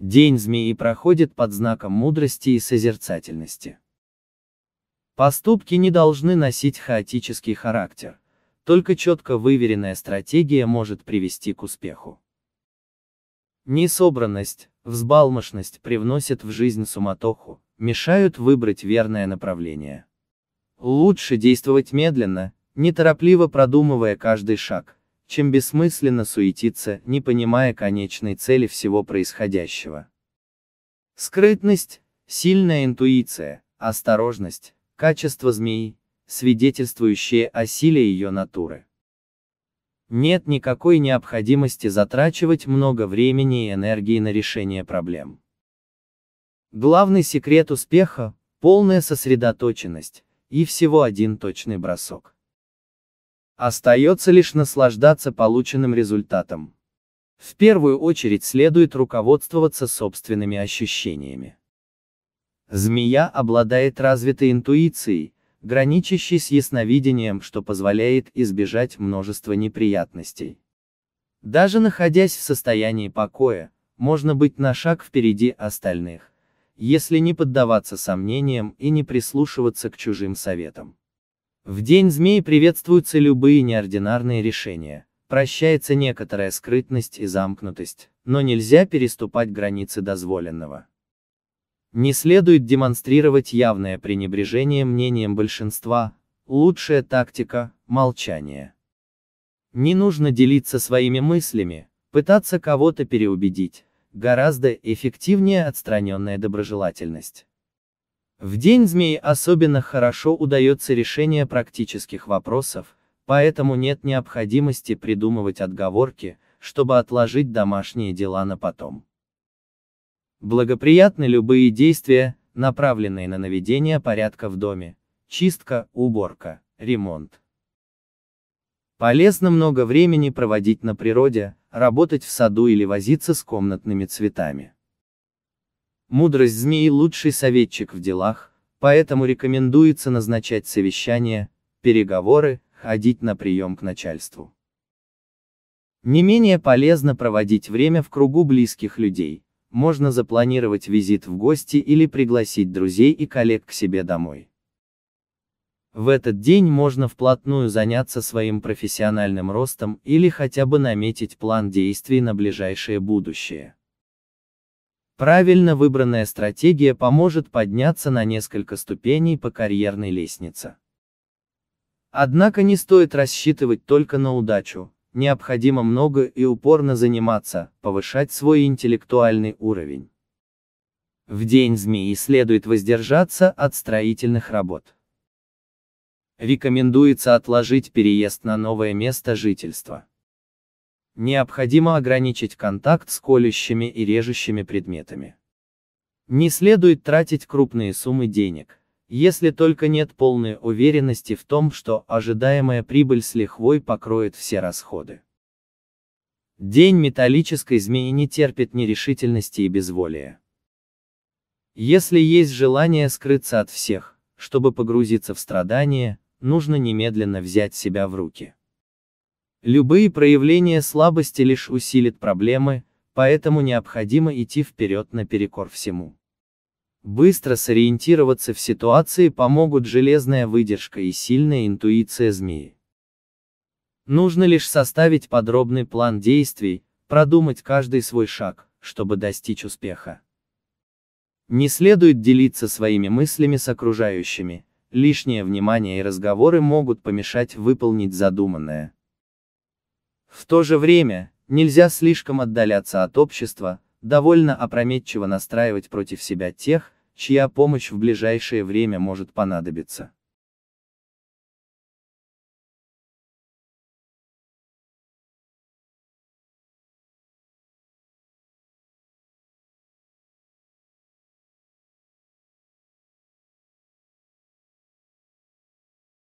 День змеи проходит под знаком мудрости и созерцательности. Поступки не должны носить хаотический характер, только четко выверенная стратегия может привести к успеху. Несобранность, взбалмошность привносят в жизнь суматоху, мешают выбрать верное направление. Лучше действовать медленно, неторопливо продумывая каждый шаг, чем бессмысленно суетиться, не понимая конечной цели всего происходящего. Скрытность, сильная интуиция, осторожность, качество змеи, свидетельствующие о силе ее натуры. Нет никакой необходимости затрачивать много времени и энергии на решение проблем. Главный секрет успеха – полная сосредоточенность, и всего один точный бросок. Остается лишь наслаждаться полученным результатом. В первую очередь следует руководствоваться собственными ощущениями. Змея обладает развитой интуицией, граничащей с ясновидением, что позволяет избежать множества неприятностей. Даже находясь в состоянии покоя, можно быть на шаг впереди остальных, если не поддаваться сомнениям и не прислушиваться к чужим советам. В День змей приветствуются любые неординарные решения, прощается некоторая скрытность и замкнутость, но нельзя переступать границы дозволенного. Не следует демонстрировать явное пренебрежение мнением большинства, лучшая тактика – молчание. Не нужно делиться своими мыслями, пытаться кого-то переубедить, гораздо эффективнее отстраненная доброжелательность. В День змеи особенно хорошо удается решение практических вопросов, поэтому нет необходимости придумывать отговорки, чтобы отложить домашние дела на потом. Благоприятны любые действия, направленные на наведение порядка в доме, чистка, уборка, ремонт. Полезно много времени проводить на природе, работать в саду или возиться с комнатными цветами. Мудрость змеи – лучший советчик в делах, поэтому рекомендуется назначать совещания, переговоры, ходить на прием к начальству. Не менее полезно проводить время в кругу близких людей, можно запланировать визит в гости или пригласить друзей и коллег к себе домой. В этот день можно вплотную заняться своим профессиональным ростом или хотя бы наметить план действий на ближайшее будущее. Правильно выбранная стратегия поможет подняться на несколько ступеней по карьерной лестнице. Однако не стоит рассчитывать только на удачу, необходимо много и упорно заниматься, повышать свой интеллектуальный уровень. В день змеи следует воздержаться от строительных работ. Рекомендуется отложить переезд на новое место жительства. Необходимо ограничить контакт с колющими и режущими предметами. Не следует тратить крупные суммы денег, если только нет полной уверенности в том, что ожидаемая прибыль с лихвой покроет все расходы. День металлической змеи не терпит нерешительности и безволия. Если есть желание скрыться от всех, чтобы погрузиться в страдания, нужно немедленно взять себя в руки. Любые проявления слабости лишь усилят проблемы, поэтому необходимо идти вперед наперекор всему. Быстро сориентироваться в ситуации помогут железная выдержка и сильная интуиция змеи. Нужно лишь составить подробный план действий, продумать каждый свой шаг, чтобы достичь успеха. Не следует делиться своими мыслями с окружающими, лишнее внимание и разговоры могут помешать выполнить задуманное. В то же время, нельзя слишком отдаляться от общества, довольно опрометчиво настраивать против себя тех, чья помощь в ближайшее время может понадобиться.